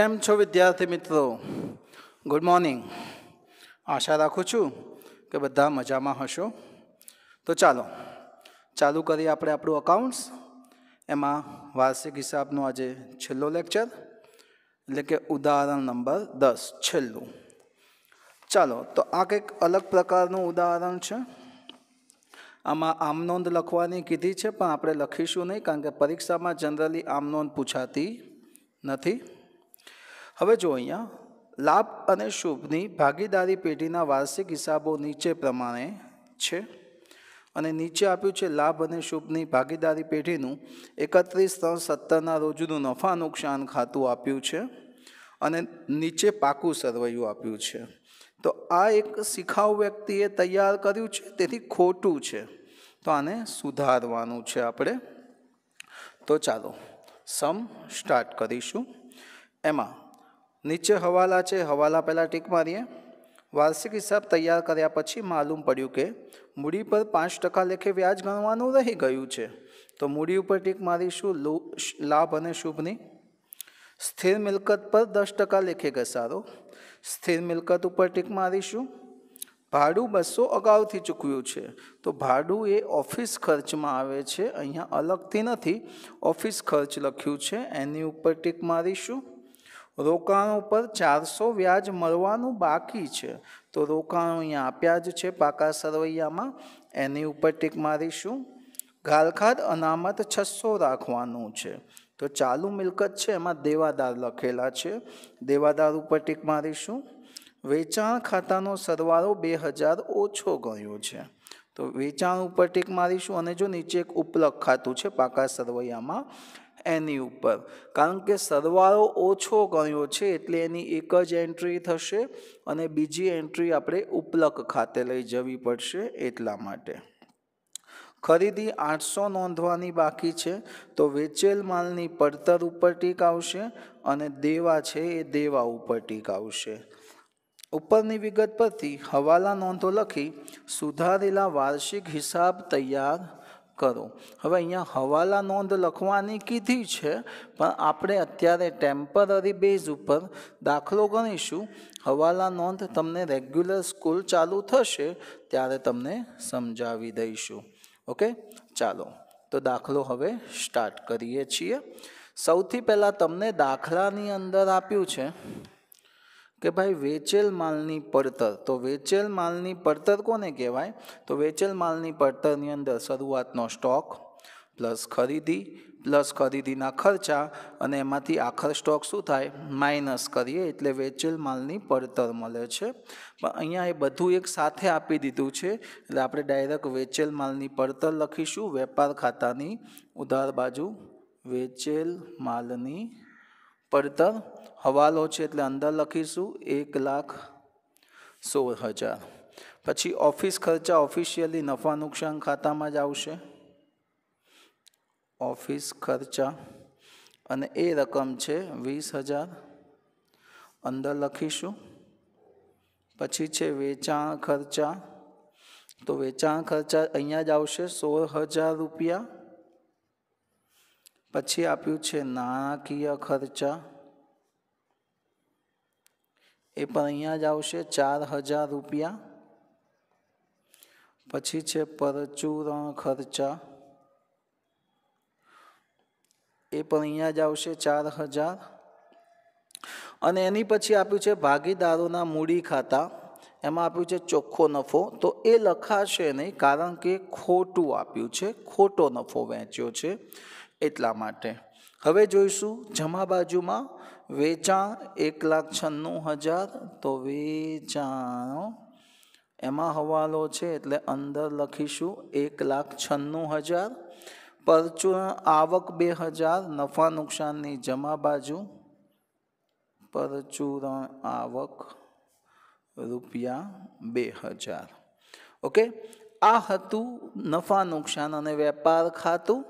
કેમ છો વિદ્યાર્થી મિત્રો ગુડ મોર્નિંગ આશા રાખું છું કે બધા મજામાં હશો તો ચાલો ચાલુ કરીએ આપણે આપણું અકાઉન્ટ્સ એમાં વાર્ષિક હિસાબનો આજે છેલ્લો લેક્ચર એટલે કે ઉદાહરણ નંબર દસ છેલ્લું ચાલો તો આ કંઈક અલગ પ્રકારનું ઉદાહરણ છે આમાં આમનોંધ લખવાની કીધી છે પણ આપણે લખીશું નહીં કારણ કે પરીક્ષામાં જનરલી આમનોંધ પૂછાતી નથી હવે જો અહીંયા લાભ અને શુભની ભાગીદારી પેઢીના વાર્ષિક હિસાબો નીચે પ્રમાણે છે અને નીચે આપ્યું છે લાભ અને શુભની ભાગીદારી પેઢીનું એકત્રીસ ત્રણ સત્તરના રોજનું નફા નુકસાન ખાતું આપ્યું છે અને નીચે પાકું સરવૈયું આપ્યું છે તો આ એક શિખાઉ વ્યક્તિએ તૈયાર કર્યું છે તેથી ખોટું છે તો આને સુધારવાનું છે આપણે તો ચાલો સમ સ્ટાર્ટ કરીશું એમાં નીચે હવાલા છે હવાલા પહેલાં ટીક મારીએ વાર્ષિક હિસાબ તૈયાર કર્યા પછી માલુમ પડ્યું કે મૂડી પર પાંચ ટકા લેખે વ્યાજ ગણવાનું રહી ગયું છે તો મૂડી ઉપર ટીક મારીશું લો લાભ અને શુભની સ્થિર મિલકત પર દસ ટકા લેખે ઘસારો સ્થિર મિલકત ઉપર ટીક મારીશું ભાડું બસો અગાઉથી ચૂકવ્યું છે તો ભાડું એ ઓફિસ ખર્ચમાં આવે છે અહીંયા અલગથી નથી ઓફિસ ખર્ચ લખ્યું છે એની ઉપર ટીક મારીશું રોકાણ ઉપર ચારસો વ્યાજ મળવાનું બાકી છે તો રોકાણ અહીંયા આપ્યા જ છે પાકા સરવૈયામાં એની ઉપર ટીક મારીશું ગાલખાદ અનામત છસો રાખવાનું છે તો ચાલુ મિલકત છે એમાં દેવાદાર લખેલા છે દેવાદાર ઉપર ટીક મારીશું વેચાણ ખાતાનો સરવાળો બે હજાર ઓછો ગયો છે તો વેચાણ ઉપર ટીક મારીશું અને જો નીચે એક ઉપલક ખાતું છે પાકા સરવૈયામાં એની ઉપર કારણ કે સરવાળો ઓછો ગણ્યો છે એટલે એની એક જ એન્ટ્રી થશે અને બીજી એન્ટ્રી આપણે ઉપલક ખાતે લઈ જવી પડશે એટલા માટે ખરીદી આઠસો નોંધવાની બાકી છે તો વેચેલ માલની પડતર ઉપર ટીક આવશે અને દેવા છે એ દેવા ઉપર ટીક આવશે ઉપરની વિગત પરથી હવાલા નોંધો લખી સુધારેલા વાર્ષિક હિસાબ તૈયાર કરો હવે અહીંયા હવાલા નોંધ લખવાની કીધી છે પણ આપણે અત્યારે ટેમ્પરરી બેઝ ઉપર દાખલો ગણીશું હવાલા નોંધ તમને રેગ્યુલર સ્કૂલ ચાલુ થશે ત્યારે તમને સમજાવી દઈશું ઓકે ચાલો તો દાખલો હવે સ્ટાર્ટ કરીએ છીએ સૌથી પહેલાં તમને દાખલાની અંદર આપ્યું છે કે ભાઈ વેચેલ માલની પડતર તો વેચેલ માલની પડતર કોને કહેવાય તો વેચેલ માલની પડતરની અંદર શરૂઆતનો સ્ટોક પ્લસ ખરીદી પ્લસ ખરીદીના ખર્ચા અને એમાંથી આખર સ્ટોક શું થાય માઇનસ કરીએ એટલે વેચેલ માલની પડતર મળે છે પણ અહીંયા એ બધું એક સાથે આપી દીધું છે એટલે આપણે ડાયરેક્ટ વેચેલ માલની પડતર લખીશું વેપાર ખાતાની ઉધાર બાજુ વેચેલ માલની પડતર હવાલો છે એટલે અંદર લખીશું એક લાખ સોળ હજાર પછી ઓફિસ ખર્ચા ઓફિશિયલી નફા નુકસાન ખાતામાં જ આવશે ઓફિસ ખર્ચા અને એ રકમ છે વીસ હજાર અંદર લખીશું પછી છે વેચાણ ખર્ચા તો વેચાણ ખર્ચા અહીંયા જ આવશે સોળ હજાર રૂપિયા પછી આપ્યું છે નાણાકીય ખર્ચા એ પણ અહીંયા જ આવશે ચાર હજાર રૂપિયા પછી છે પરચુરણ ખર્ચા એ પણ અહીંયા જ આવશે ચાર હજાર અને એની પછી આપ્યું છે ભાગીદારોના મૂડી ખાતા એમાં આપ્યું છે ચોખ્ખો નફો તો એ લખાશે નહીં કારણ કે ખોટું આપ્યું છે ખોટો નફો વહેંચ્યો છે એટલા માટે હવે જોઈશું જમા બાજુમાં વેચાણ એક લાખ છન્નું હજાર તો વેચાણ એમાં હવાલો છે એટલે અંદર લખીશું એક લાખ છન્નું હજાર પરચુરણ આવક બે હજાર નફા નુકસાનની જમા બાજુ પરચુરણ આવક રૂપિયા બે હજાર ઓકે આ હતું નફા નુકસાન અને વેપાર ખાતું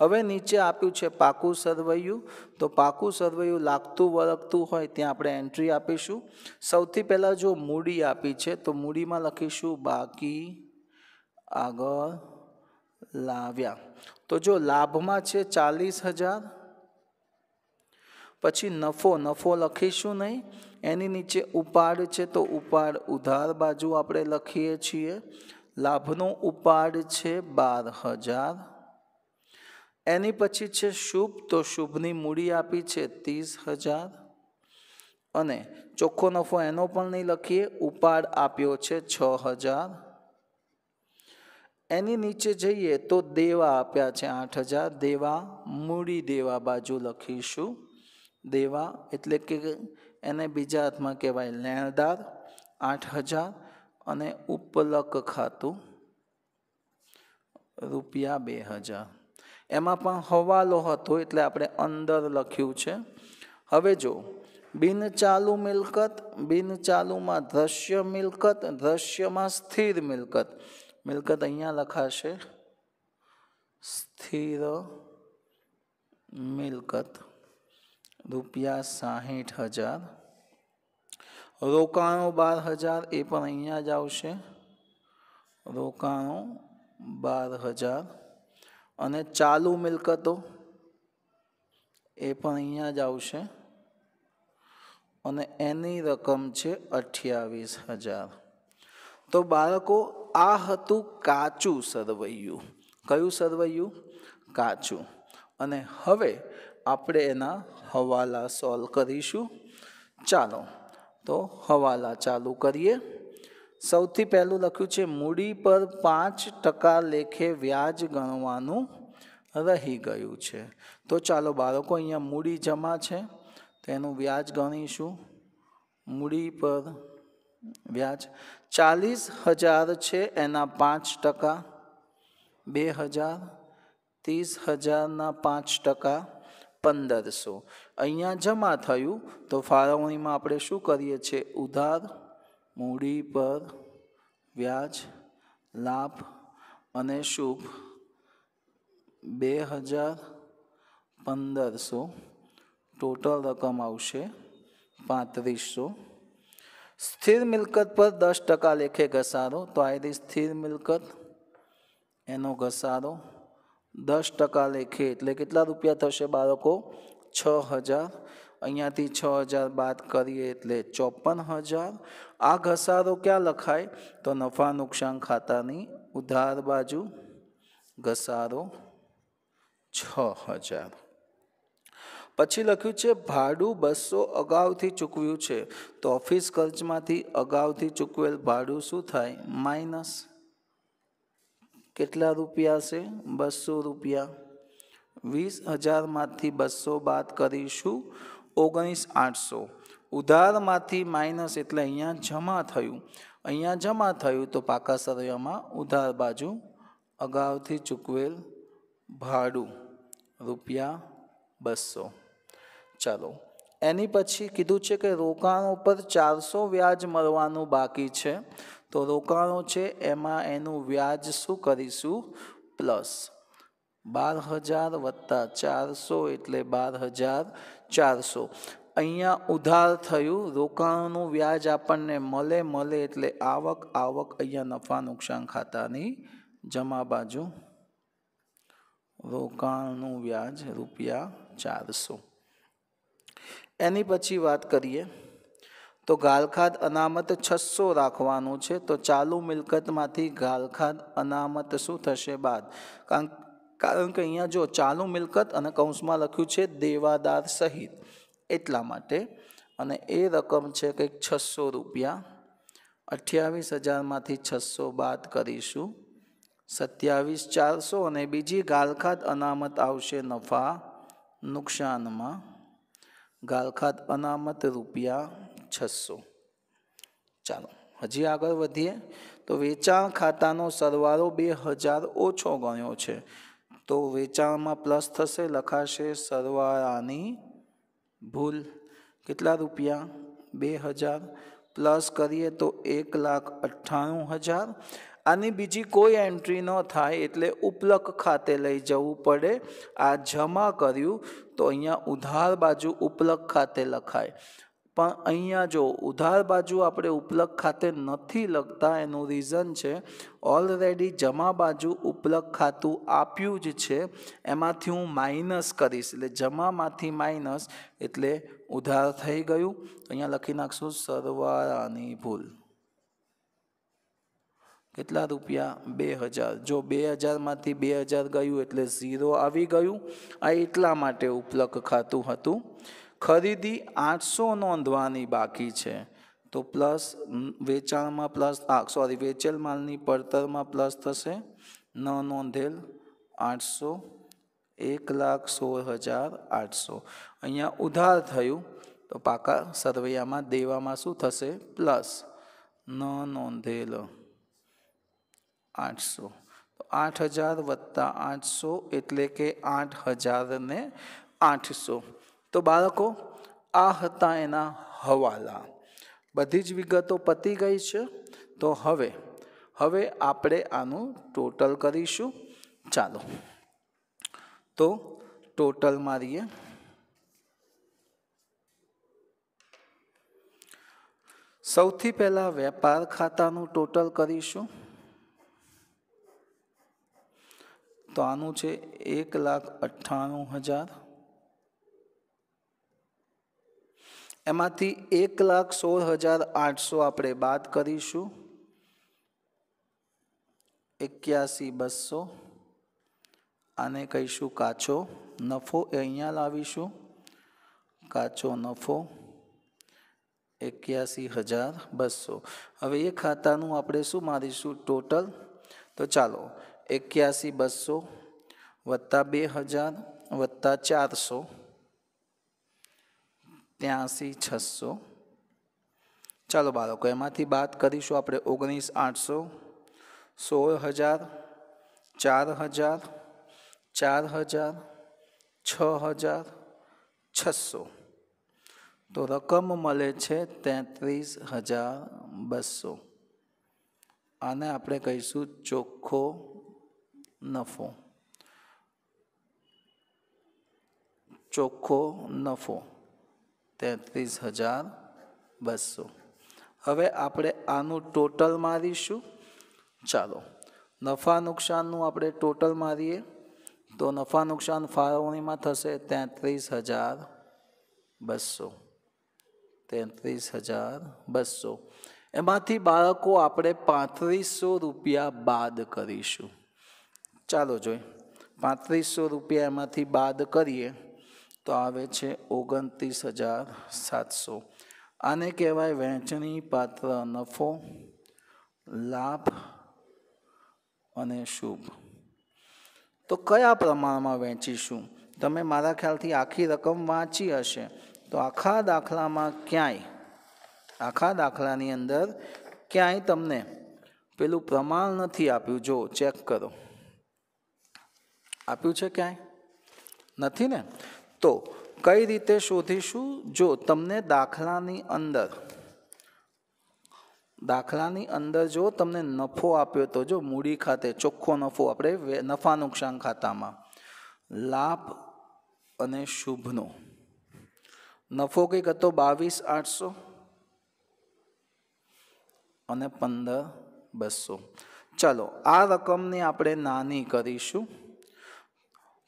હવે નીચે આપ્યું છે પાકું સરવૈયું તો પાકું સરવૈયું લાગતું વળગતું હોય ત્યાં આપણે એન્ટ્રી આપીશું સૌથી પહેલાં જો મૂડી આપી છે તો મૂડીમાં લખીશું બાકી આગળ લાવ્યા તો જો લાભમાં છે ચાલીસ હજાર પછી નફો નફો લખીશું નહીં એની નીચે ઉપાડ છે તો ઉપાડ ઉધાર બાજુ આપણે લખીએ છીએ લાભનો ઉપાડ છે બાર હજાર એની પછી છે શુભ તો શુભની મૂડી આપી છે ત્રીસ હજાર અને ચોખ્ખો નફો એનો પણ નહીં લખીએ ઉપાડ આપ્યો છે છ હજાર એની નીચે જઈએ તો દેવા આપ્યા છે આઠ હજાર દેવા મૂડી દેવા બાજુ લખીશું દેવા એટલે કે એને બીજા હાથમાં કહેવાય લેણદાર આઠ હજાર અને ઉપલક ખાતું રૂપિયા બે હજાર એમાં પણ હવાલો હતો એટલે આપણે અંદર લખ્યું છે હવે જો બિનચાલુ મિલકત બિનચાલુમાં દ્રશ્ય મિલકત દ્રશ્યમાં સ્થિર મિલકત મિલકત અહીંયા લખાશે સ્થિર મિલકત રૂપિયા સાહીઠ હજાર રોકાણો બાર હજાર એ પણ અહીંયા જ આવશે રોકાણો બાર હજાર અને ચાલુ મિલકતો એ પણ અહીંયા જ આવશે અને એની રકમ છે અઠ્યાવીસ હજાર તો બાળકો આ હતું કાચું સરવૈયું કયું સરવૈયું કાચું અને હવે આપણે એના હવાલા સોલ્વ કરીશું ચાલો તો હવાલા ચાલુ કરીએ સૌથી પહેલું લખ્યું છે મૂડી પર પાંચ ટકા લેખે વ્યાજ ગણવાનું રહી ગયું છે તો ચાલો બાળકો અહીંયા મૂડી જમા છે તેનું વ્યાજ ગણીશું મૂડી પર વ્યાજ ચાલીસ હજાર છે એના પાંચ ટકા બે હજાર ત્રીસ હજારના પાંચ ટકા પંદરસો અહીંયા જમા થયું તો ફાળવણીમાં આપણે શું કરીએ છીએ ઉધાર મૂડી પર વ્યાજ લાભ અને શુભ બે હજાર પંદરસો ટોટલ રકમ આવશે પાંત્રીસો સ્થિર મિલકત પર દસ ટકા લેખે ઘસારો તો આ સ્થિર મિલકત એનો ઘસારો દસ ટકા લેખે એટલે કેટલા રૂપિયા થશે બાળકો છ હજાર અહીંયાથી છ હજાર બાદ કરીએ એટલે ચોપન હજાર આ ઘસારો ક્યાં લખાય તો નફા નુકસાન ખાતાની ઉધાર બાજુ ઘસારો છ હજાર પછી લખ્યું છે ભાડું બસો અગાઉથી ચૂકવ્યું છે તો ઓફિસ ખર્ચમાંથી અગાઉથી ચૂકવેલ ભાડું શું થાય માઇનસ કેટલા રૂપિયા છે બસો રૂપિયા વીસ હજારમાંથી બસો બાદ કરીશું ઓગણીસ આઠસો ઉધારમાંથી માઇનસ એટલે અહીંયા જમા થયું અહીંયા જમા થયું તો પાકા સરવામાં ઉધાર બાજુ અગાઉથી ચૂકવેલ ભાડું રૂપિયા બસો ચાલો એની પછી કીધું છે કે રોકાણ ઉપર ચારસો વ્યાજ મળવાનું બાકી છે તો રોકાણો છે એમાં એનું વ્યાજ શું કરીશું પ્લસ બાર હજાર વત્તા ચારસો એટલે બાર હજાર ચારસો અહીંયા ઉધાર થયું રોકાણનું વ્યાજ આપણને મળે મળે એટલે આવક આવક અહીંયા નફા નુકસાન ખાતાની જમા બાજુ રોકાણનું વ્યાજ રૂપિયા ચારસો એની પછી વાત કરીએ તો ગાલખાદ અનામત છસો રાખવાનું છે તો ચાલુ મિલકતમાંથી ગાલખાદ અનામત શું થશે બાદ કારણ કારણ કે અહીંયા જો ચાલુ મિલકત અને કૌંસમાં લખ્યું છે દેવાદાર સહિત એટલા માટે અને એ રકમ છે કંઈક છસો રૂપિયા અઠ્યાવીસ હજારમાંથી છસો બાદ કરીશું સત્યાવીસ ચારસો અને બીજી ગાલખાત અનામત આવશે નફા નુકસાનમાં ગાલખાદ અનામત રૂપિયા છસો ચાલો હજી આગળ વધીએ તો વેચાણ ખાતાનો સરવાળો બે હજાર ઓછો ગણ્યો છે તો વેચાણમાં પ્લસ થશે લખાશે સરવાળાની ભૂલ કેટલા રૂપિયા બે હજાર પ્લસ કરીએ તો એક લાખ અઠ્ઠાણું હજાર આની બીજી કોઈ એન્ટ્રી ન થાય એટલે ઉપલક ખાતે લઈ જવું પડે આ જમા કર્યું તો અહીંયા ઉધાર બાજુ ઉપલક ખાતે લખાય પણ અહીંયા જો ઉધાર બાજુ આપણે ઉપલક ખાતે નથી લખતા એનું રીઝન છે ઓલરેડી જમા બાજુ ઉપલક ખાતું આપ્યું જ છે એમાંથી હું માઇનસ કરીશ એટલે જમામાંથી માઇનસ એટલે ઉધાર થઈ ગયું તો અહીંયા લખી નાખશું સરવાળાની ભૂલ કેટલા રૂપિયા બે હજાર જો બે હજારમાંથી બે હજાર ગયું એટલે ઝીરો આવી ગયું આ એટલા માટે ઉપલક ખાતું હતું ખરીદી આઠસો નોંધવાની બાકી છે તો પ્લસ વેચાણમાં પ્લસ સોરી વેચેલ માલની પડતરમાં પ્લસ થશે ન નોંધેલ આઠસો એક લાખ સોળ હજાર આઠસો અહીંયા ઉધાર થયું તો પાકા સરવૈયામાં દેવામાં શું થશે પ્લસ ન નોંધેલ આઠસો તો આઠ હજાર વત્તા આઠસો એટલે કે આઠ હજારને આઠસો તો બાળકો આ હતા એના હવાલા બધી જ વિગતો પતી ગઈ છે તો હવે હવે આપણે આનું ટોટલ કરીશું ચાલો તો ટોટલ મારીએ સૌથી પહેલાં વેપાર ખાતાનું ટોટલ કરીશું તો આનું છે એક લાખ અઠ્ઠાણું હજાર એમાંથી એક લાખ સોળ હજાર આઠસો આપણે બાદ કરીશું એક્યાસી બસો આને કહીશું કાચો નફો અહીંયા લાવીશું કાચો નફો એક્યાસી હજાર બસો હવે એ ખાતાનું આપણે શું મારીશું ટોટલ તો ચાલો એક્યાસી બસો વત્તા બે હજાર વત્તા ચારસો ત્યાંસી છસો ચાલો બાળકો એમાંથી વાત કરીશું આપણે ઓગણીસ આઠસો સોળ હજાર ચાર હજાર ચાર હજાર છ હજાર છસો તો રકમ મળે છે તેત્રીસ હજાર બસો આને આપણે કહીશું ચોખ્ખો નફો ચોખ્ખો નફો તેત્રીસ હજાર બસો હવે આપણે આનું ટોટલ મારીશું ચાલો નફા નુકસાનનું આપણે ટોટલ મારીએ તો નફા નુકસાન ફાળવણીમાં થશે તેત્રીસ હજાર બસો તેત્રીસ હજાર બસો એમાંથી બાળકો આપણે પાંત્રીસો રૂપિયા બાદ કરીશું ચાલો જોઈ પાંત્રીસો રૂપિયા એમાંથી બાદ કરીએ તો આવે છે ઓગણત્રીસ હજાર સાતસો આને કહેવાય વહેંચણી પાત્ર નફો લાભ અને શુભ તો કયા પ્રમાણમાં વહેંચીશું તમે મારા ખ્યાલથી આખી રકમ વાંચી હશે તો આખા દાખલામાં ક્યાંય આખા દાખલાની અંદર ક્યાંય તમને પેલું પ્રમાણ નથી આપ્યું જો ચેક કરો આપ્યું છે ક્યાંય નથી ને તો કઈ રીતે શોધીશું જો તમને દાખલાની અંદર દાખલાની અંદર જો તમને નફો આપ્યો તો જો મૂડી ખાતે ચોખ્ખો નફો આપણે નફા નુકસાન ખાતામાં લાભ અને શુભનો નફો કંઈક હતો બાવીસ આઠસો અને પંદર બસો ચલો આ રકમને આપણે નાની કરીશું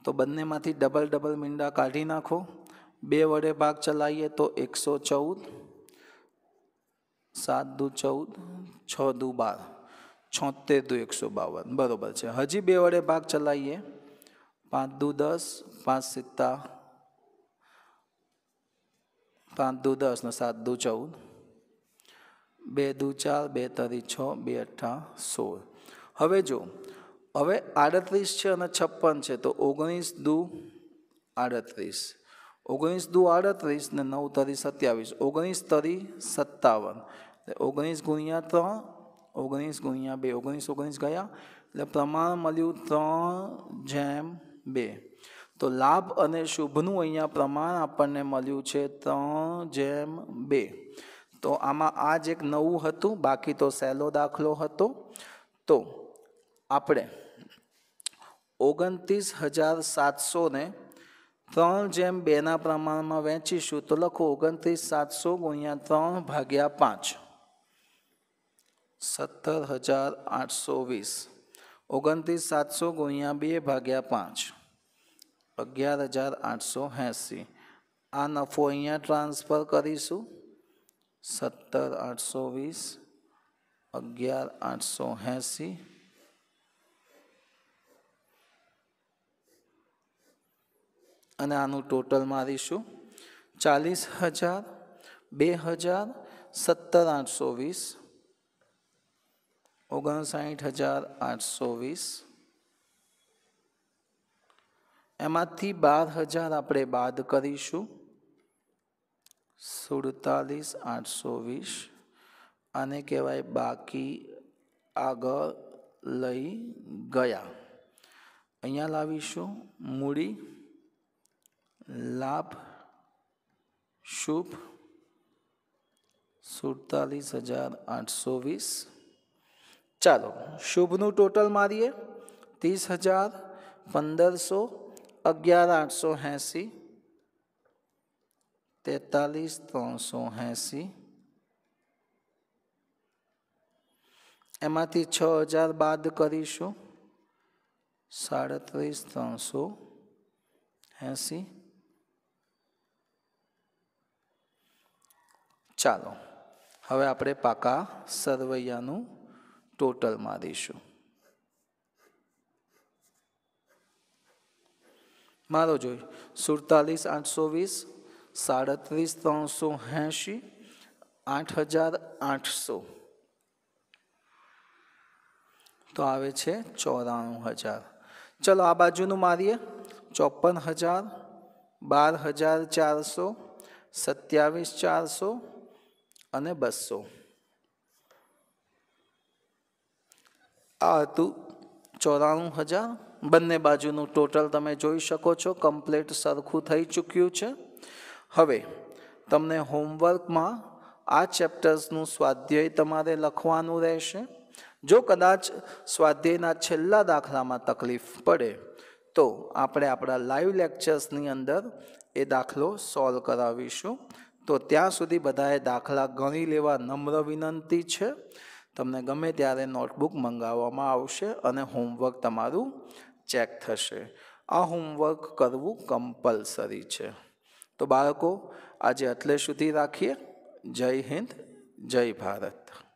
તો બંનેમાંથી ડબલ ડબલ મીંડા કાઢી નાખો બે વડે ભાગ ચલાવીએ તો એકસો ચૌદ સાત દુ ચૌદ છ દુ બાર છોતેર દુ એકસો બાવન બરાબર છે હજી બે વડે ભાગ ચલાવીએ પાંચ દુ દસ પાંચ સિત્તા પાંચ દુ દસ ને સાત દુ ચૌદ બે દુ ચાર બે તરી છ બે અઠા સોળ હવે જો હવે આડત્રીસ છે અને છપ્પન છે તો ઓગણીસ દુ આડત્રીસ ઓગણીસ દુ આડત્રીસ ને નવ તરી સત્યાવીસ ઓગણીસ તરી સત્તાવન ઓગણીસ ગુણ્યા ત્રણ ઓગણીસ ગુણ્યા બે ઓગણીસ ઓગણીસ ગયા એટલે પ્રમાણ મળ્યું ત્રણ જેમ બે તો લાભ અને શુભનું અહીંયા પ્રમાણ આપણને મળ્યું છે ત્રણ જેમ બે તો આમાં આ જ એક નવું હતું બાકી તો સહેલો દાખલો હતો તો આપણે ઓગણત્રીસ હજાર સાતસો ને ત્રણ જેમ બેના પ્રમાણમાં વહેંચીશું તો લખો ઓગણત્રીસ સાતસો ગુણ્યા ત્રણ ભાગ્યા પાંચ સત્તર હજાર આઠસો વીસ ઓગણત્રીસ સાતસો ગુણ્યા બે ભાગ્યા પાંચ અગિયાર હજાર આઠસો એંસી આ નફો અહીંયા ટ્રાન્સફર કરીશું સત્તર આઠસો વીસ અગિયાર આઠસો એંસી અને આનું ટોટલ મારીશું ચાલીસ હજાર બે હજાર સત્તર આઠસો વીસ ઓગણસાઠ હજાર આઠસો વીસ એમાંથી બાર હજાર આપણે બાદ કરીશું સુડતાલીસ આઠસો વીસ આને કહેવાય બાકી આગળ લઈ ગયા અહીંયા લાવીશું મૂડી आप शुभ 47820 चलो शुभ નું ટોટલ મારીએ 30150 11880 43380 એમાંથી 6000 બાદ કરીશું 37380 ચાલો હવે આપણે પાકા સરવૈયાનું ટોટલ મારીશું મારો જોઈ સુડતાલીસ આઠસો વીસ સાડત્રીસ ત્રણસો એંશી આઠ હજાર આઠસો તો આવે છે ચોરાણું હજાર ચલો આ બાજુનું મારીએ ચોપન હજાર બાર હજાર ચારસો સત્યાવીસ ચારસો અને બસો આ હતું ચોરાણું હજાર બંને બાજુનું ટોટલ તમે જોઈ શકો છો કમ્પ્લેટ સરખું થઈ ચૂક્યું છે હવે તમને હોમવર્કમાં આ ચેપ્ટર્સનું સ્વાધ્યાય તમારે લખવાનું રહેશે જો કદાચ સ્વાધ્યાયના છેલ્લા દાખલામાં તકલીફ પડે તો આપણે આપણા લાઈવ લેક્ચર્સની અંદર એ દાખલો સોલ્વ કરાવીશું તો ત્યાં સુધી બધાએ દાખલા ગણી લેવા નમ્ર વિનંતી છે તમને ગમે ત્યારે નોટબુક મંગાવવામાં આવશે અને હોમવર્ક તમારું ચેક થશે આ હોમવર્ક કરવું કમ્પલસરી છે તો બાળકો આજે અટલે સુધી રાખીએ જય હિન્દ જય ભારત